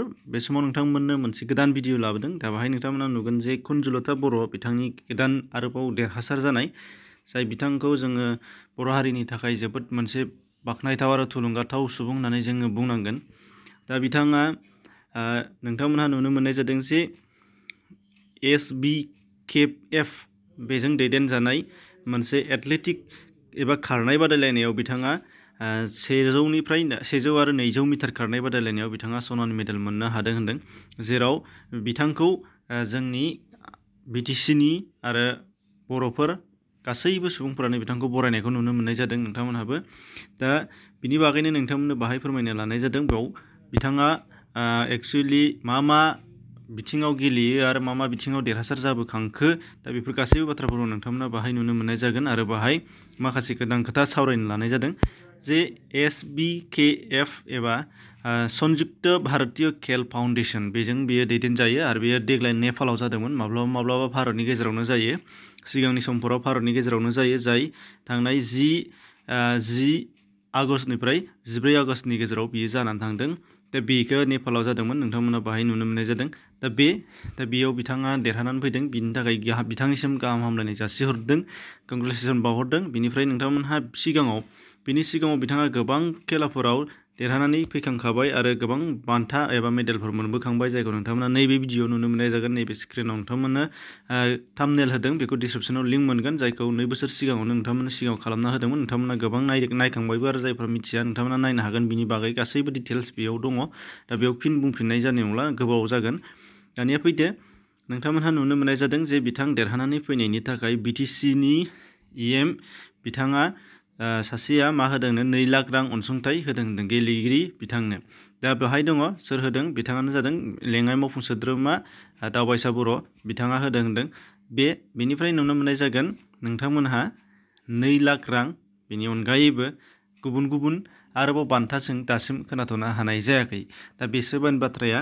बे समाव नोंथांमोननो मोनसे गोदान भिडिअ लाबोदों दा बाहाय नोंथांमोना नुगोन जे कुन्जुलता बर' बिथांनि गोदान आरोबाव देरहासार जानाय जाय बिथांखौ जोङो बर' हारिनि थाखाय जोबोद मोनसे बाख्नायथाव आरो थुलुंगाथाव सुबुं होननानै जोङो बुंनांगोन दा बिथाङा नोंथांमोनहा नुनो मोननाय जादों जे एस बि के एफ बेजों दैदेनजानाय मोनसे एथलेटिक एबा खारनाय बादायलायनायाव बिथाङा सेजौनिफ्राय सेजौ आरो नैजौ मिटार खारनाय बादायलायनायाव बिथाङा सनानि मेडेल मोननो हादों होन्दों जेराव बिथांखौ जोंनि बिटिसिनि आरो बर'फोर गासैबो सुबुंफोरानो बिथांखौ बरायनायखौ नुनो मोननाय जादों नोंथांमोनहाबो दा बिनि बागैनो नोंथांमोननो बाहाय फोरमायनो लानाय जादों बेयाव बिथाङा एक्सुवेलि मा मा बिथिङाव गेलेयो आरो मा मा बिथिङाव देरहासार जाबोखांखो दा बेफोर गासैबो बाथ्राफोरखौ नोंथांमोना बाहाय नुनो मोननाय जागोन आरो बाहाय माखासे गोदान खोथा सावरायनो लानाय जादों जे एस बि के एफ एबा सन्युक्त भारतीय खेल फाउंडेशन बेजों बियो दैदेनजायो आरो बेयो देग्लाय नेपालाव जादोंमोन माब्लाबा माब्लाबा भारतनि गेजेरावनो जायो सिगांनि समफोराव भारतनि गेजेरावनो जायो जाय थांनाय जि जि आगष्टनिफ्राय जिब्रै आगष्टनि गेजेराव बियो जानानै थांदों दा बेखौ नेपालाव जादोंमोन नोंथांमोना बाहाय नुनो मोननाय जादों दा बे दा बेयाव बिथाङा देरहानानै फैदों बिनि थाखाय बिथांनिसिम गाहाम हामलायनाय जासिहरदों कंग्रेचुलेसन बावहरदों बिनिफ्राय नोंथांमोनहा सिगाङाव बिनि सिगाङाव बिथाङा गोबां खेलाफोराव देरहानानै फैखांखाबाय आरो गोबां बान्था एबा मेडेलफोर मोनबोखांबाय जायखौ नोंथांमोना नैबे भिडिअ नुनो मोननाय जागोन नैबे स्क्रिनाव नोंथांमोननो थामनेल होदों बेखौ डिसक्रिपसनाव लिंक मोनगोन जायखौ नै बोसोर सिगाङावनो नोंथांमोननो सिगाङाव खालामना होदोंमोन नोंथांमोना गोबां नायखांबायबो आरो जायफ्रा मिथिया नोंथांमोना नायनो हागोन बिनि बागै गासैबो डिटेल्स बेयाव दङ दा बेयाव फिन बुंफिननाय जानाय नंला गोबाव जागोन दानिया फैदो नोंथांमोनहा नुनो मोननाय जादों जे बिथां देरहानानै फैनायनि थाखाय बिटिसिनि इएम बिथाङा सासेया मा होदोंनो नै लाख रां अनसुंथाइ होदों होनदों गेलेगिरि बिथांनो दा बेवहाय दङ सोर होदों बिथाङानो जादों लेङाइ मावफुं सोद्रोमा दावबायसा बर' बिथाङा होदों होनदों बे बेनिफ्राय नुनो मोननाय जागोन नोंथांमोनहा नै लाख रां बेनि अनगायैबो गुबुन गुबुन आरोबाव बान्था दासिम खोनाथ'नो हानाय जायाखै दा बेसो बाथ्राया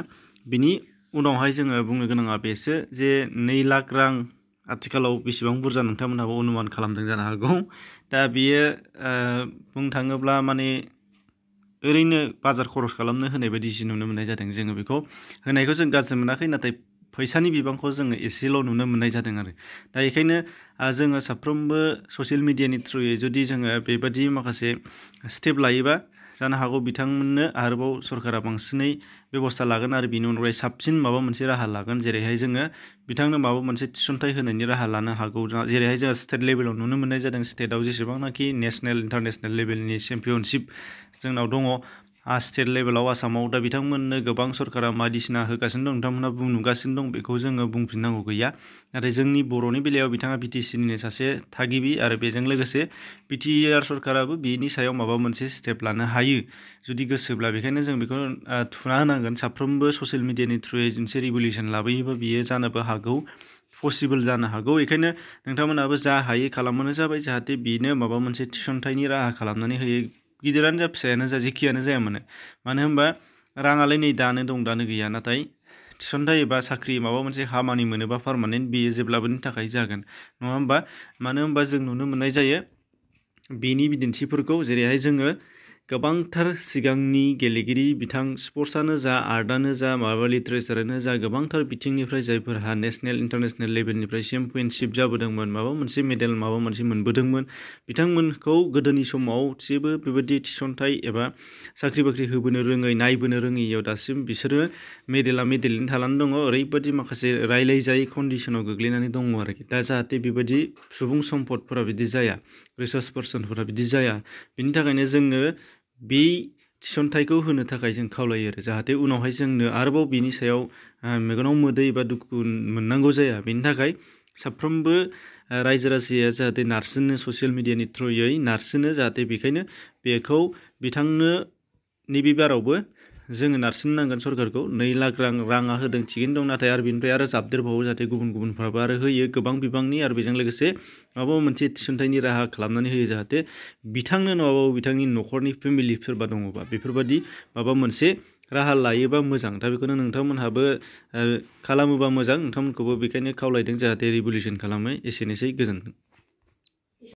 बिनि उनावहाय जोङो बुंनो गोनाङा बेसो जे नै लाख रां आथिखालाव बेसेबां बुरजा नोंथांमोनहाबो अनुमान खालामदों जानो हागौ दा बेयो बुंनो थाङोब्ला माने ओरैनो बाजार खरस खालामनो होनाय बायदिसो नुनो मोननाय जादों जोङो बेखौ होनायखौ जों गाज्रि मोनाखै नाथाय फैसानि बिबांखौ जोङो एसेल' नुनो मोननाय जादों आरो दा बेखायनो जोङो साफ्रोमबो ससियेल मिडियानि थ्रुयै जुदि जोङो बेबादि माखासे स्टेप लायोबा जानो हागौ बिथांमोननो आरोबाव सरकारा बांसिनै व्यवस्था लागोन आरो बिनि अनगायै साबसिन माबा मोनसे राहा लागोन जेरैहाय जोङो माबा मोनसे थिसनथाइ होनायनि राहा लानो हागौ जेरैहाय जोंहा स्टेट लेभेलाव नुन मैं जादों स्टेटआव जेसेबांनाखि नेशनल इंटरनेशनल लेभेलनि चेम्पियनशिप जोंनाव दङ स्टेट लेभेलाव आसामाव दा गोबां सरकारा बायदिसिना होगासिनो दं बिथांमोना नुगासिनो दं बेखौ जोङो बुंफिननांगौ गैया नाथाय जोंनि बर'नि बेलायाव बिथाङा बि सासे थागिबि आरो बेजों लोगोसे बि सरकाराबो बेनि सायाव माबा मोनसे स्टेप लानो हायो जुदि गोसोब्ला बेखायनो जों बेखौ थुना होनांगोन साफ्रोमबो ससियेल मिडियानि थ्रुयै मोनसे रिभलिउसन लाबोयोबा बियो जानोबो हागौ पसिबोल जानो हागौ बेखायनो नोंथांमोनाबो जा हायो खालामबानो जाबाय जाहाथे बेनो माबा मोनसे थिसनथाइनि राहा खालामनानै होयो गिदिरानो जा फिसायानो जा जिखियानो जाया मानो मानो होनबा राङालाय नै दानो दं दानो गैया नाथाय थिसनथाय एबा साख्रि माबा मोनसे खामानि मोनोबा पारमानेन्ट बेयो जेब्लाबोनि थाखाय जागोन नङा होमबा मानो होनबा जों नुनो मोननाय जायो बेनि बिदिन्थिफोरखौ जेरैहाय जोङो गोबांथार सिगांनि गेलेगिरि बिथां स्पर्ट्सआनो जा आर्टआनो जा माबा लिटारेसारानो जा गोबांथार बिथिंनिफ्राय जायफोरहा नेसनेल इन्टारनेसनेल लेभेलनिफ्राय चेम्पियनशिप जाबोदोंमोन माबा मोनसे मेडेल माबा मोनसे मोनबोदोंमोन बिथांमोनखौ गोदोनि समाव जेबो बेबायदि थिसनथाइ एबा साख्रि बाख्रि होबोनो रोङै नायबोनो रोङैयाव दासिम बिसोरो मेडेला मेडेलैनो थानानै दङ ओरैबायदि माखासे रायलायजायै कन्डिसनाव गोग्लैनानै दङ आरोखि दा जाहाथे बेबायदि सुबुं सम्पदफोरा बिदि जाया रिसर्स पार्सनफोरा बिदि जाया बिनि थाखायनो जोङो बे थिसनथाइखौ होनो थाखाय जों खावलायो आरो जाहाथे उनावहाय जोंनो आरोबाव बिनि सायाव मेगनाव मोदै एबा दुखु मोननांगौ जाया बेनि थाखाय साफ्रोमबो रायजो राजाया जाहाथे नारसिननो ससियेल मिडियानि थ्रुयै नारसिनो जाहाथे बेखायनो बेखौ बिथांनो नैबे बारावबो जोङो नारसिननांगोन सरकारखौ नै लाख रां राङा होदों थिगैनो दं नाथाय आरो बेनिफ्राय आरो जाबदेरबावो जाहाथे गुबुन गुबुनफ्राबो आरो होयो गोबां बिबांनि आरो बेजों लोगोसे माबा मोनसे थिसनथायनि राहा खालामनानै होयो जाहाथे बिथांनो नङाबाबो बिथांनि न'खरनि फेमिलि सोरबा दङबा बेफोरबादि माबा मोनसे राहा लायोबा मोजां दा बेखौनो नोंथांमोनहाबो खालामोबा मोजां नोंथांमोनखौबो बेखायनो खावलायदों जाहाथे रिभलिउसन एसेनोसै गोजोन्थों